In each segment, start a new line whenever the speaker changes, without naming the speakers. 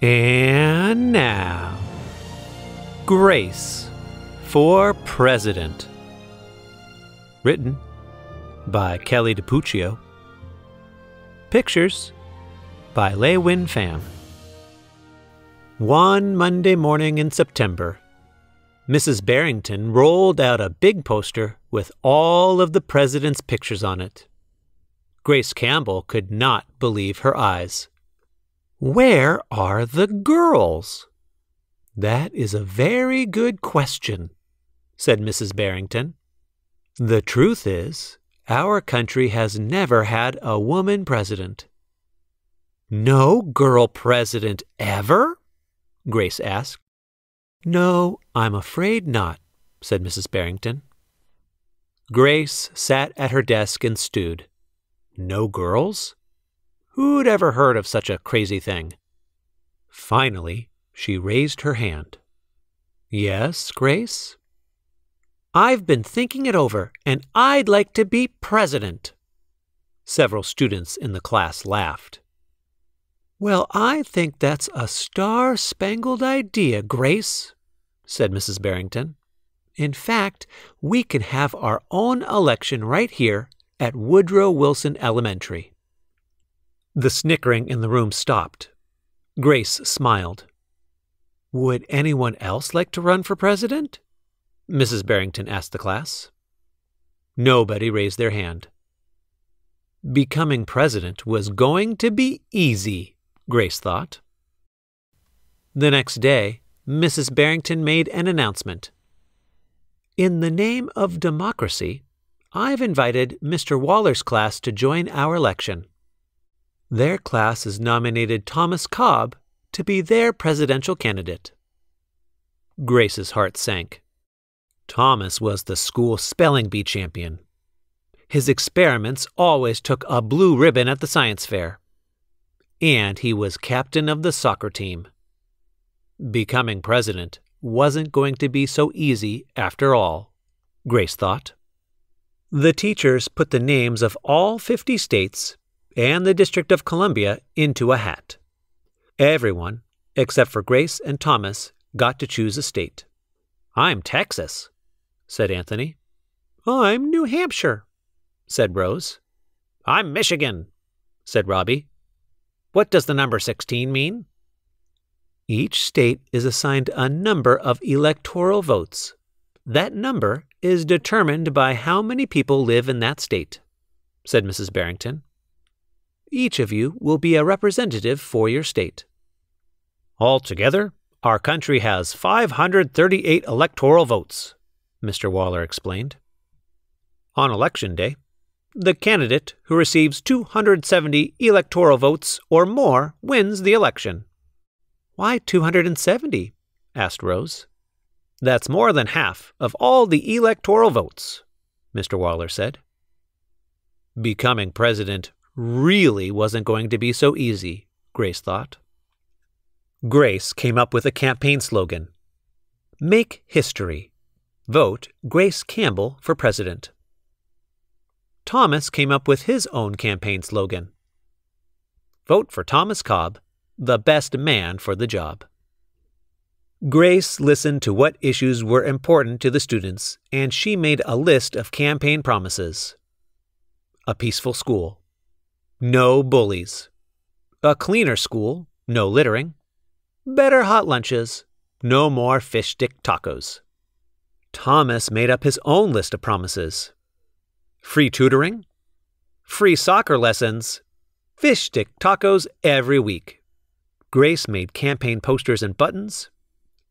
And now, Grace for President. Written by Kelly DiPuccio. Pictures by Lei Win Pham. One Monday morning in September, Mrs. Barrington rolled out a big poster with all of the president's pictures on it. Grace Campbell could not believe her eyes. Where are the girls? That is a very good question, said Mrs. Barrington. The truth is, our country has never had a woman president. No girl president ever? Grace asked. No, I'm afraid not, said Mrs. Barrington. Grace sat at her desk and stewed. No girls? Who'd ever heard of such a crazy thing? Finally, she raised her hand. Yes, Grace? I've been thinking it over, and I'd like to be president. Several students in the class laughed. Well, I think that's a star spangled idea, Grace, said Mrs. Barrington. In fact, we can have our own election right here at Woodrow Wilson Elementary. The snickering in the room stopped. Grace smiled. Would anyone else like to run for president? Mrs. Barrington asked the class. Nobody raised their hand. Becoming president was going to be easy, Grace thought. The next day, Mrs. Barrington made an announcement. In the name of democracy, I've invited Mr. Waller's class to join our election. Their class has nominated Thomas Cobb to be their presidential candidate. Grace's heart sank. Thomas was the school spelling bee champion. His experiments always took a blue ribbon at the science fair. And he was captain of the soccer team. Becoming president wasn't going to be so easy after all, Grace thought. The teachers put the names of all 50 states and the District of Columbia into a hat. Everyone, except for Grace and Thomas, got to choose a state. I'm Texas, said Anthony. I'm New Hampshire, said Rose. I'm Michigan, said Robbie. What does the number 16 mean? Each state is assigned a number of electoral votes. That number is determined by how many people live in that state, said Mrs. Barrington. Each of you will be a representative for your state. Altogether, our country has 538 electoral votes, Mr. Waller explained. On Election Day, the candidate who receives 270 electoral votes or more wins the election. Why 270? asked Rose. That's more than half of all the electoral votes, Mr. Waller said. Becoming president really wasn't going to be so easy, Grace thought. Grace came up with a campaign slogan Make History. Vote Grace Campbell for President. Thomas came up with his own campaign slogan Vote for Thomas Cobb, the best man for the job. Grace listened to what issues were important to the students, and she made a list of campaign promises a peaceful school, no bullies. A cleaner school, no littering. Better hot lunches, no more fish stick tacos. Thomas made up his own list of promises free tutoring, free soccer lessons, fish stick tacos every week. Grace made campaign posters and buttons.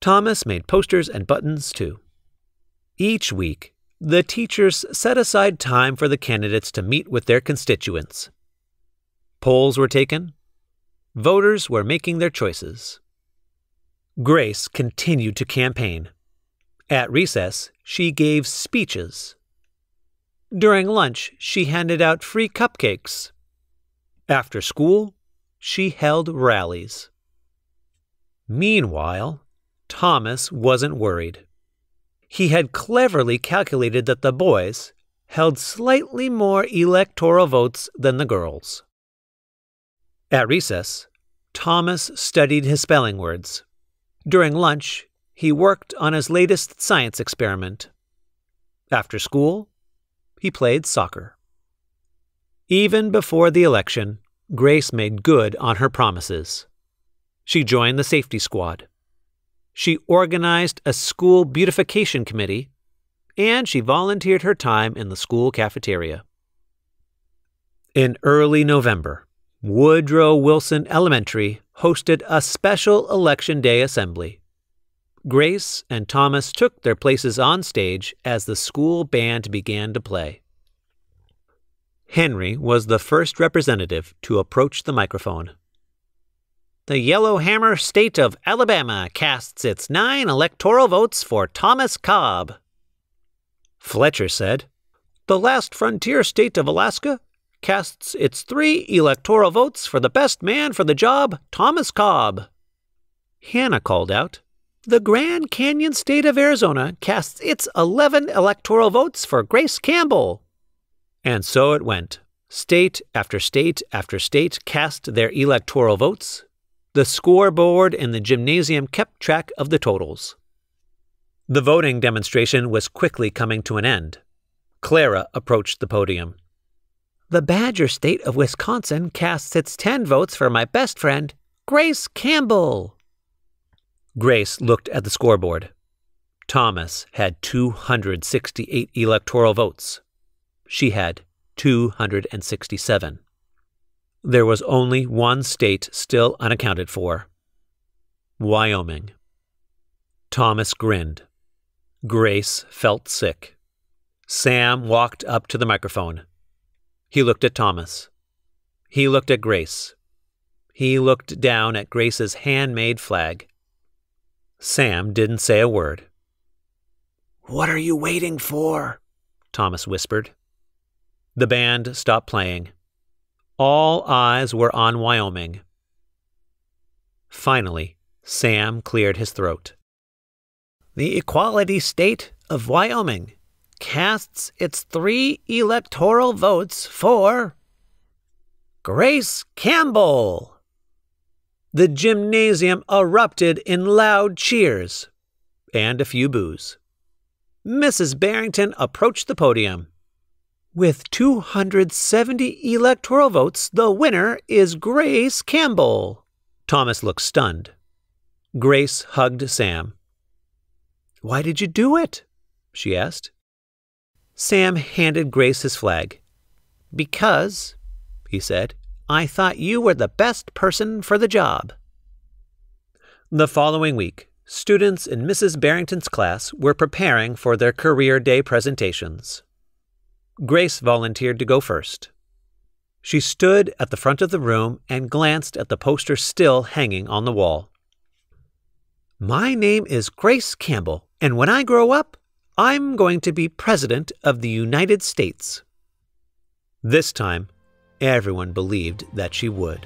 Thomas made posters and buttons too. Each week, the teachers set aside time for the candidates to meet with their constituents. Polls were taken. Voters were making their choices. Grace continued to campaign. At recess, she gave speeches. During lunch, she handed out free cupcakes. After school, she held rallies. Meanwhile, Thomas wasn't worried. He had cleverly calculated that the boys held slightly more electoral votes than the girls. At recess, Thomas studied his spelling words. During lunch, he worked on his latest science experiment. After school, he played soccer. Even before the election, Grace made good on her promises. She joined the safety squad. She organized a school beautification committee, and she volunteered her time in the school cafeteria. In early November, Woodrow Wilson Elementary hosted a special Election Day assembly. Grace and Thomas took their places on stage as the school band began to play. Henry was the first representative to approach the microphone. The Yellowhammer state of Alabama casts its nine electoral votes for Thomas Cobb. Fletcher said, The last frontier state of Alaska casts its three electoral votes for the best man for the job, Thomas Cobb. Hannah called out, The Grand Canyon state of Arizona casts its 11 electoral votes for Grace Campbell. And so it went. State after state after state cast their electoral votes. The scoreboard in the gymnasium kept track of the totals. The voting demonstration was quickly coming to an end. Clara approached the podium. The Badger State of Wisconsin casts its 10 votes for my best friend, Grace Campbell. Grace looked at the scoreboard. Thomas had 268 electoral votes. She had 267. There was only one state still unaccounted for Wyoming. Thomas grinned. Grace felt sick. Sam walked up to the microphone. He looked at Thomas. He looked at Grace. He looked down at Grace's handmade flag. Sam didn't say a word. What are you waiting for? Thomas whispered. The band stopped playing. All eyes were on Wyoming. Finally, Sam cleared his throat. The Equality State of Wyoming casts its three electoral votes for Grace Campbell. The gymnasium erupted in loud cheers and a few boos. Mrs. Barrington approached the podium. With 270 electoral votes, the winner is Grace Campbell. Thomas looked stunned. Grace hugged Sam. Why did you do it? she asked. Sam handed Grace his flag. Because, he said, I thought you were the best person for the job. The following week, students in Mrs. Barrington's class were preparing for their career day presentations. Grace volunteered to go first. She stood at the front of the room and glanced at the poster still hanging on the wall. My name is Grace Campbell, and when I grow up, I'm going to be President of the United States. This time, everyone believed that she would.